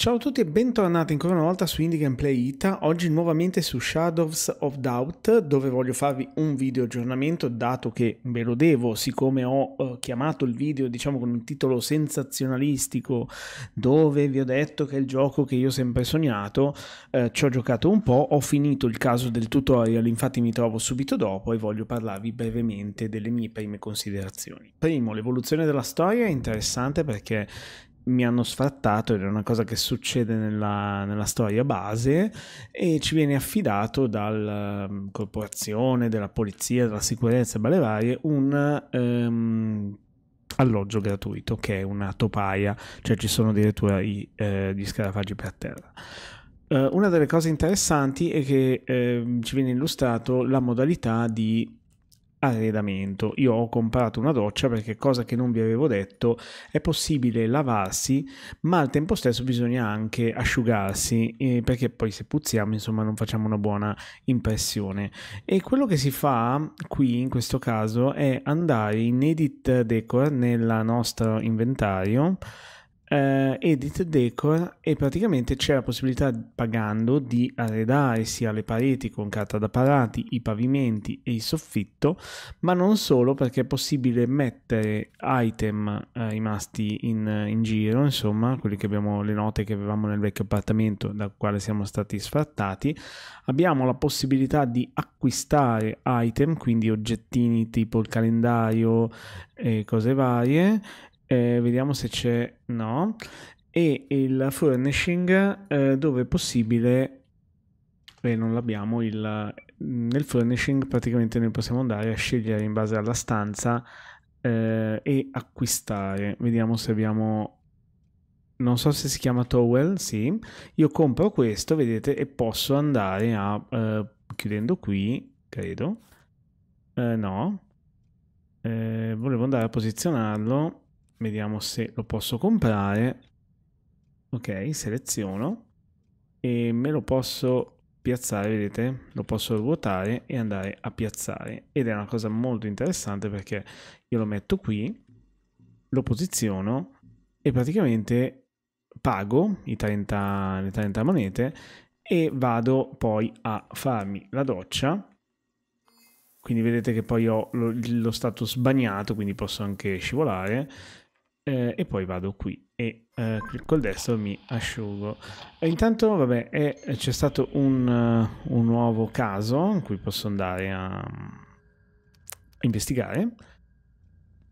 Ciao a tutti e bentornati ancora una volta su Indie Gameplay Ita, oggi nuovamente su Shadows of Doubt dove voglio farvi un video aggiornamento dato che ve lo devo siccome ho eh, chiamato il video diciamo con un titolo sensazionalistico dove vi ho detto che è il gioco che io ho sempre sognato, eh, ci ho giocato un po', ho finito il caso del tutorial infatti mi trovo subito dopo e voglio parlarvi brevemente delle mie prime considerazioni. Primo, l'evoluzione della storia è interessante perché mi hanno sfrattato ed è una cosa che succede nella, nella storia base e ci viene affidato dalla um, ehm, corporazione, della polizia, della sicurezza, dalle varie, un... Um, alloggio gratuito che è una topaia, cioè ci sono addirittura i, eh, gli scarafaggi per terra. Eh, una delle cose interessanti è che eh, ci viene illustrato la modalità di arredamento. Io ho comprato una doccia perché, cosa che non vi avevo detto, è possibile lavarsi, ma al tempo stesso bisogna anche asciugarsi eh, perché poi se puzziamo, insomma, non facciamo una buona impressione. E quello che si fa qui in questo caso è andare in Edit Decor nel nostro inventario Uh, eh, edit decor e praticamente c'è la possibilità pagando di arredare sia le pareti con carta da parati, i pavimenti e il soffitto, ma non solo perché è possibile mettere item uh, rimasti in, in, giro, insomma, quelli che abbiamo le note che avevamo nel vecchio appartamento dal quale siamo stati sfrattati. Abbiamo la possibilità di acquistare item, quindi oggettini tipo il calendario e eh, cose varie eh, vediamo se c'è no, e il furnishing eh, dove è possibile, e eh, non l'abbiamo, il, nel furnishing praticamente noi possiamo andare a scegliere in base alla stanza eh, e acquistare, vediamo se abbiamo non so se si chiama towel, sì, io compro questo, vedete, e posso andare a, eh, chiudendo qui, credo, eh, no, eh, volevo andare a posizionarlo Vediamo se lo posso comprare. Ok, seleziono e me lo posso piazzare, vedete? Lo posso ruotare e andare a piazzare. Ed è una cosa molto interessante perché io lo metto qui, lo posiziono e praticamente pago i 30, le 30 monete e vado poi a farmi la doccia. Quindi vedete che poi ho lo, lo status bagnato, quindi posso anche scivolare eh, e poi vado qui e eh, il destro mi asciugo. E intanto, vabbè, è, c'è stato un, uh, un, nuovo caso in cui posso andare a, a mm, investigare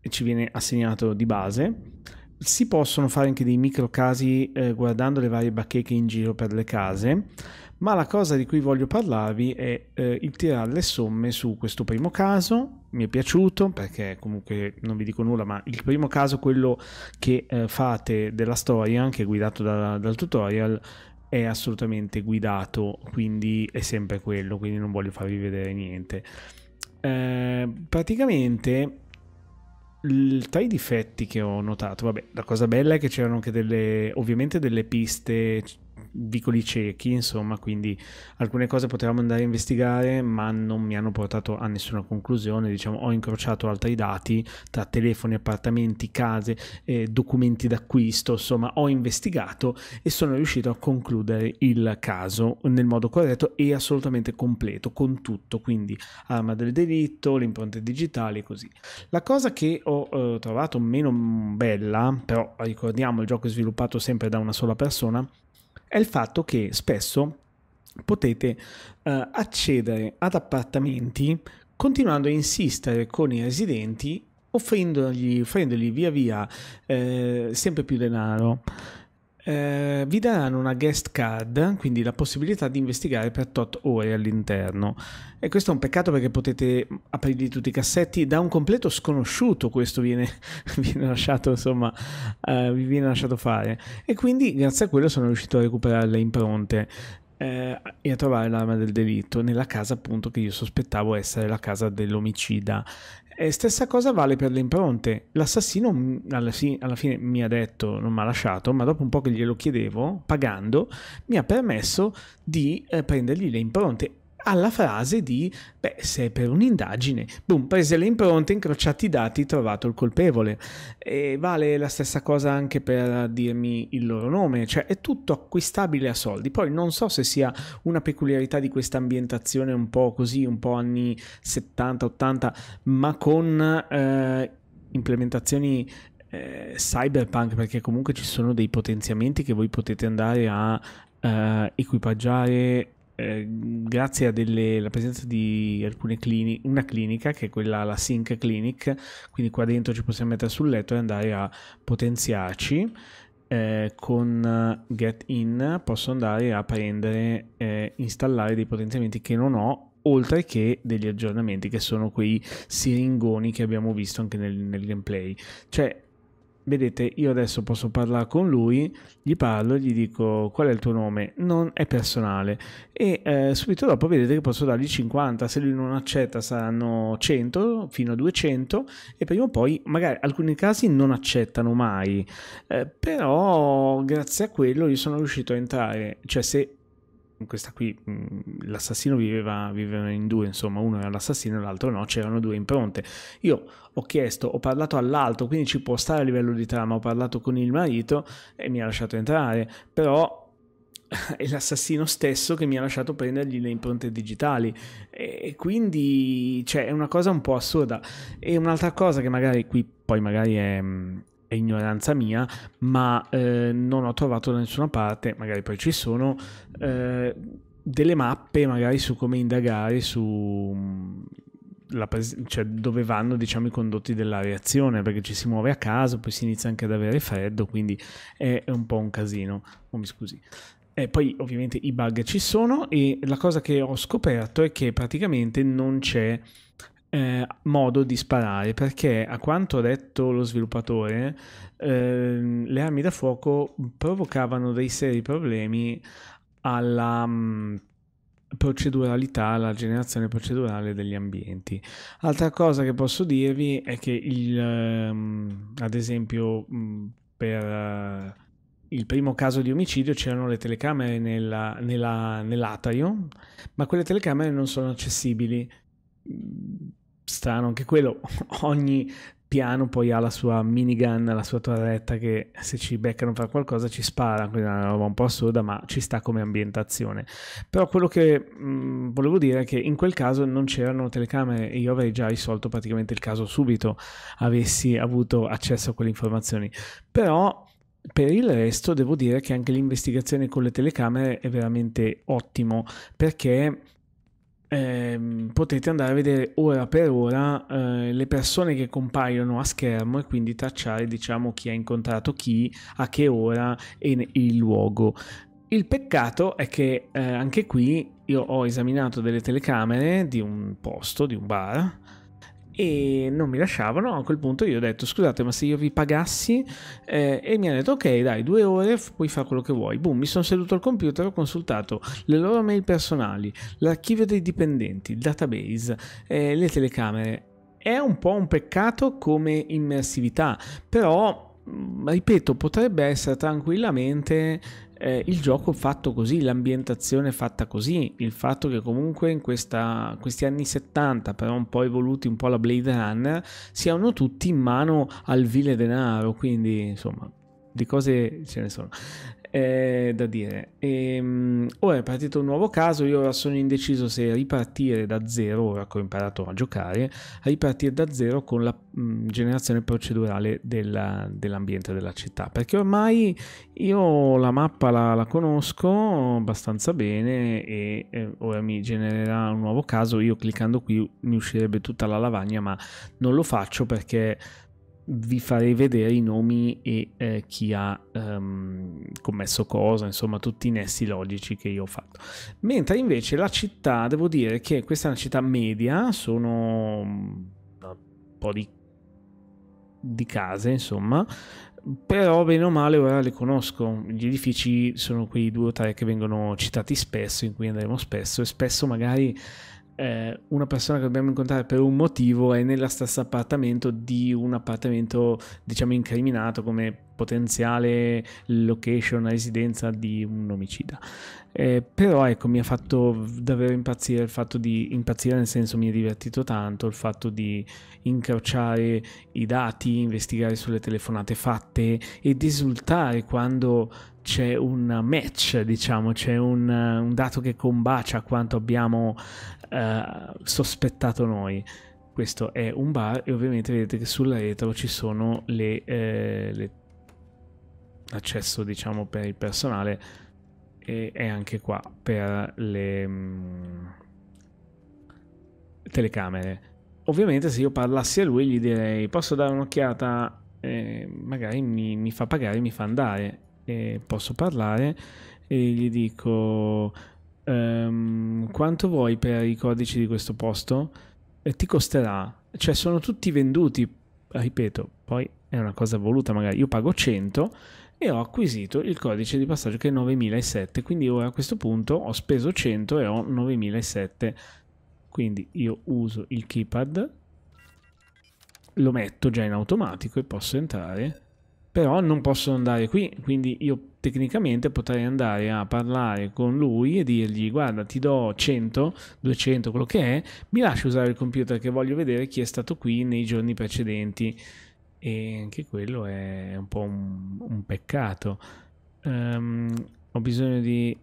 e ci viene assegnato di base. Si possono fare anche dei micro casi eh, guardando le varie bacheche in giro per le case, ma la cosa di cui voglio parlarvi è eh, il tirare le somme su questo primo caso, mi è piaciuto perché comunque non vi dico nulla, ma il primo caso, quello che eh, fate della storia, anche guidato da, dal tutorial, è assolutamente guidato, quindi è sempre quello, quindi non voglio farvi vedere niente. Eh, praticamente il, tra i difetti che ho notato, vabbè, la cosa bella è che c'erano anche delle, ovviamente delle piste vicoli ciechi, insomma, quindi alcune cose potevamo andare a investigare, ma non mi hanno portato a nessuna conclusione. Diciamo, ho incrociato altri dati tra telefoni, appartamenti, case, eh, documenti d'acquisto, insomma, ho investigato e sono riuscito a concludere il caso nel modo corretto e assolutamente completo, con tutto, quindi arma del delitto, le impronte digitali e così. La cosa che ho eh, trovato meno bella, però ricordiamo il gioco è sviluppato sempre da una sola persona, è il fatto che spesso potete eh, accedere ad appartamenti continuando a insistere con i residenti offrendogli, offrendogli via via eh, sempre più denaro eh, vi daranno una guest card, quindi la possibilità di investigare per tot ore all'interno. E questo è un peccato perché potete aprirgli tutti i cassetti da un completo sconosciuto, questo viene, viene lasciato, insomma, eh, vi viene lasciato fare. E quindi grazie a quello sono riuscito a recuperare le impronte eh, e a trovare l'arma del delitto nella casa appunto che io sospettavo essere la casa dell'omicida. E stessa cosa vale per le impronte. L'assassino mm, alla, fi alla, fine mi ha detto, non mi ha lasciato, ma dopo un po' che glielo chiedevo, pagando, mi ha permesso di eh, prendergli le impronte alla frase di, beh, se è per un'indagine, boom, prese le impronte, incrociati i dati, trovato il colpevole. E vale la stessa cosa anche per dirmi il loro nome, cioè è tutto acquistabile a soldi. Poi non so se sia una peculiarità di questa ambientazione un po' così, un po' anni 70-80, ma con... Eh, implementazioni eh, cyberpunk perché comunque ci sono dei potenziamenti che voi potete andare a eh, equipaggiare eh, grazie alla presenza di alcune clini- una clinica che è quella la Sync Clinic, quindi qua dentro ci possiamo mettere sul letto e andare a potenziarci. Eh, con eh, Get In posso andare a prendere, eh, installare dei potenziamenti che non ho, oltre che degli aggiornamenti che sono quei siringoni che abbiamo visto anche nel, nel gameplay. Cioè, vedete io adesso posso parlare con lui, gli parlo, gli dico qual è il tuo nome, non è personale e eh, subito dopo vedete che posso dargli 50, se lui non accetta saranno 100 fino a 200 e prima o poi magari alcuni casi non accettano mai, eh, però grazie a quello io sono riuscito a entrare, cioè se questa qui, mm, l'assassino viveva, viveva, in due, insomma, uno era l'assassino e l'altro no, c'erano due impronte. Io ho chiesto, ho parlato all'altro, quindi ci può stare a livello di trama, ho parlato con il marito e mi ha lasciato entrare, però è l'assassino stesso che mi ha lasciato prendergli le impronte digitali e quindi cioè, è una cosa un po' assurda e un'altra cosa che magari qui poi magari è, mm, è ignoranza mia, ma eh, non ho trovato da nessuna parte, magari poi ci sono, eh, delle mappe magari su come indagare su mm, pres- cioè dove vanno diciamo, i condotti della reazione, perché ci si muove a caso, poi si inizia anche ad avere freddo, quindi è un po' un casino. Oh, mi scusi. E poi ovviamente i bug ci sono e la cosa che ho scoperto è che praticamente non c'è eh, modo di sparare perché a quanto ha detto lo sviluppatore eh, le armi da fuoco provocavano dei seri problemi alla mm, proceduralità, alla generazione procedurale degli ambienti. Altra cosa che posso dirvi è che il, ehm, ad esempio mh, mm, per eh, il primo caso di omicidio c'erano le telecamere nella, nella, nell'atrio, ma quelle telecamere non sono accessibili strano anche quello, ogni piano poi ha la sua minigun, la sua torretta che se ci beccano fa qualcosa ci spara, quindi è una roba un po' assurda ma ci sta come ambientazione. Però quello che mh, mm, volevo dire è che in quel caso non c'erano telecamere e io avrei già risolto praticamente il caso subito, avessi avuto accesso a quelle informazioni. Però per il resto devo dire che anche l'investigazione con le telecamere è veramente ottimo perché eh, potete andare a vedere ora per ora eh, le persone che compaiono a schermo e quindi tracciare diciamo chi ha incontrato chi, a che ora e il luogo. Il peccato è che eh, anche qui io ho esaminato delle telecamere di un posto, di un bar, e non mi lasciavano. A quel punto io ho detto scusate ma se io vi pagassi eh, e mi hanno detto ok dai due ore puoi fare quello che vuoi. Boom, mi sono seduto al computer, ho consultato le loro mail personali, l'archivio dei dipendenti, il database, eh, le telecamere. È un po' un peccato come immersività, però Mm, ripeto, potrebbe essere tranquillamente eh, il gioco fatto così, l'ambientazione fatta così, il fatto che comunque in questa, questi anni 70, però un po' evoluti un po' la Blade Runner, siano tutti in mano al vile denaro, quindi insomma di cose ce ne sono eh, da dire. E, ehm, ora è partito un nuovo caso, io ora sono indeciso se ripartire da zero, ora che ho imparato a giocare, a ripartire da zero con la mh, mm, generazione procedurale della, dell'ambiente della città, perché ormai io la mappa la, la conosco abbastanza bene e eh, ora mi genererà un nuovo caso, io cliccando qui mi uscirebbe tutta la lavagna, ma non lo faccio perché vi farei vedere i nomi e eh, chi ha um, commesso cosa, insomma tutti i nessi logici che io ho fatto. Mentre invece la città, devo dire che questa è una città media, sono mm, un po' di, di case, insomma, però bene o male ora le conosco. Gli edifici sono quei due o tre che vengono citati spesso, in cui andremo spesso e spesso magari eh, una persona che dobbiamo incontrare per un motivo è nella stessa appartamento di un appartamento, diciamo, incriminato come potenziale location, residenza di un omicida. Eh, però ecco, mi ha fatto davvero impazzire il fatto di impazzire, nel senso mi è divertito tanto il fatto di incrociare i dati, investigare sulle telefonate fatte ed esultare quando c'è un match, diciamo, c'è un, un dato che combacia a quanto abbiamo eh, sospettato noi. Questo è un bar e ovviamente vedete che sulla retro ci sono le, eh, le accesso diciamo per il personale e, e anche qua per le mh, mm, telecamere ovviamente se io parlassi a lui gli direi posso dare un'occhiata eh, magari mi, mi, fa pagare mi fa andare e posso parlare e gli dico um, quanto vuoi per i codici di questo posto? E ti costerà? Cioè sono tutti venduti, ripeto, poi è una cosa voluta magari, io pago 100 e ho acquisito il codice di passaggio che è 9007, quindi ora a questo punto ho speso 100 e ho 9007, quindi io uso il keypad, lo metto già in automatico e posso entrare però non posso andare qui, quindi io tecnicamente potrei andare a parlare con lui e dirgli guarda ti do 100, 200, quello che è, mi lasci usare il computer che voglio vedere chi è stato qui nei giorni precedenti e anche quello è un po' un, un peccato. Um, ho bisogno di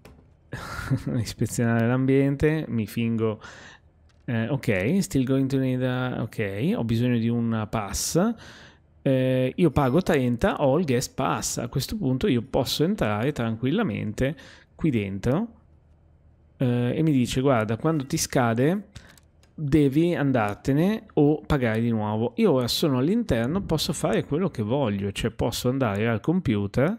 ispezionare l'ambiente, mi fingo eh, ok, still going to need a, ok, ho bisogno di una pass eh, io pago 30, ho il guest pass, a questo punto io posso entrare tranquillamente qui dentro eh, e mi dice guarda quando ti scade devi andartene o pagare di nuovo. Io ora sono all'interno, posso fare quello che voglio, cioè posso andare al computer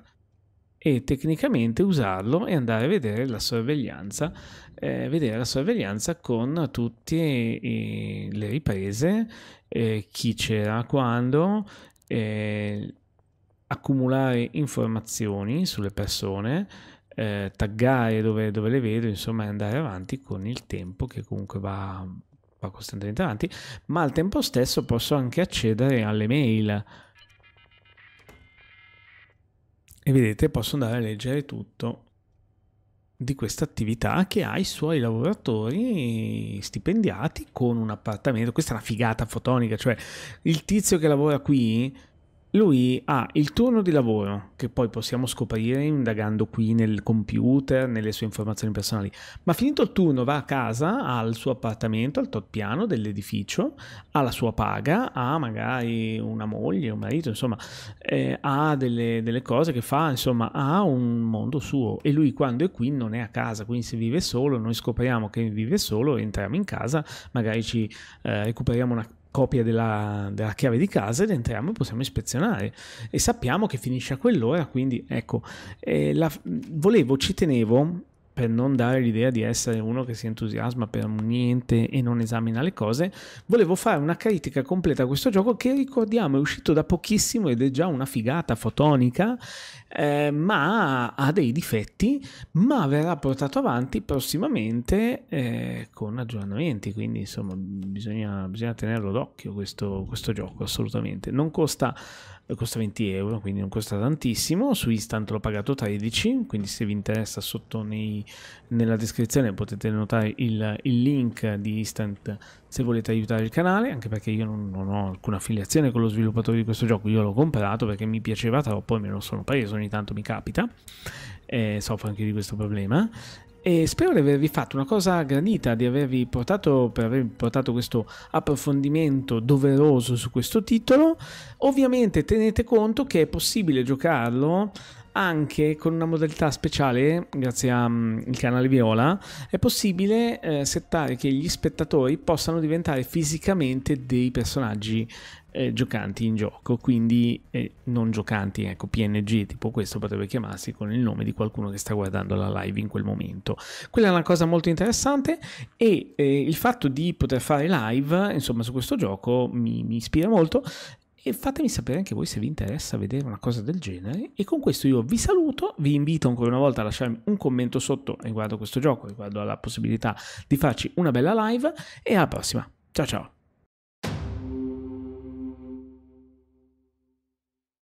e tecnicamente usarlo e andare a vedere la sorveglianza, eh, vedere la sorveglianza con tutte le riprese, eh, chi c'era quando, eh, accumulare informazioni sulle persone, eh, taggare dove, dove, le vedo, insomma andare avanti con il tempo che comunque va, va costantemente avanti, ma al tempo stesso posso anche accedere alle mail. E vedete, posso andare a leggere tutto di questa attività che ha i suoi lavoratori stipendiati con un appartamento. Questa è una figata fotonica, cioè il tizio che lavora qui lui ha il turno di lavoro, che poi possiamo scoprire indagando qui nel computer, nelle sue informazioni personali, ma finito il turno va a casa, al suo appartamento, al top piano dell'edificio, ha la sua paga, ha magari una moglie, un marito, insomma, eh, ha delle, delle cose che fa, insomma, ha un mondo suo e lui quando è qui non è a casa, quindi se vive solo, noi scopriamo che vive solo, entriamo in casa, magari ci eh, recuperiamo una copia della, della, chiave di casa ed entriamo e possiamo ispezionare e sappiamo che finisce a quell'ora quindi ecco eh, la, volevo ci tenevo per non dare l'idea di essere uno che si entusiasma per niente e non esamina le cose, volevo fare una critica completa a questo gioco che ricordiamo è uscito da pochissimo ed è già una figata fotonica, eh, ma ha dei difetti, ma verrà portato avanti prossimamente eh, con aggiornamenti, quindi insomma bisogna, bisogna tenerlo d'occhio questo, questo gioco assolutamente. Non costa costa 20 euro, quindi non costa tantissimo. Su Instant l'ho pagato 13, quindi se vi interessa sotto nei, nella descrizione potete notare il, il, link di Instant se volete aiutare il canale, anche perché io non, non, ho alcuna affiliazione con lo sviluppatore di questo gioco, io l'ho comprato perché mi piaceva troppo e me lo sono preso, ogni tanto mi capita. e eh, soffro anche di questo problema e spero di avervi fatto una cosa gradita, di avervi portato, per avervi portato questo approfondimento doveroso su questo titolo. Ovviamente tenete conto che è possibile giocarlo anche con una modalità speciale, grazie al mm, canale Viola, è possibile eh, settare che gli spettatori possano diventare fisicamente dei personaggi eh, giocanti in gioco, quindi eh, non giocanti, ecco PNG, tipo questo potrebbe chiamarsi con il nome di qualcuno che sta guardando la live in quel momento. Quella è una cosa molto interessante e eh, il fatto di poter fare live, insomma, su questo gioco mi, mi ispira molto e fatemi sapere anche voi se vi interessa vedere una cosa del genere. E con questo io vi saluto, vi invito ancora una volta a lasciarmi un commento sotto riguardo a questo gioco, riguardo alla possibilità di farci una bella live e alla prossima. Ciao ciao!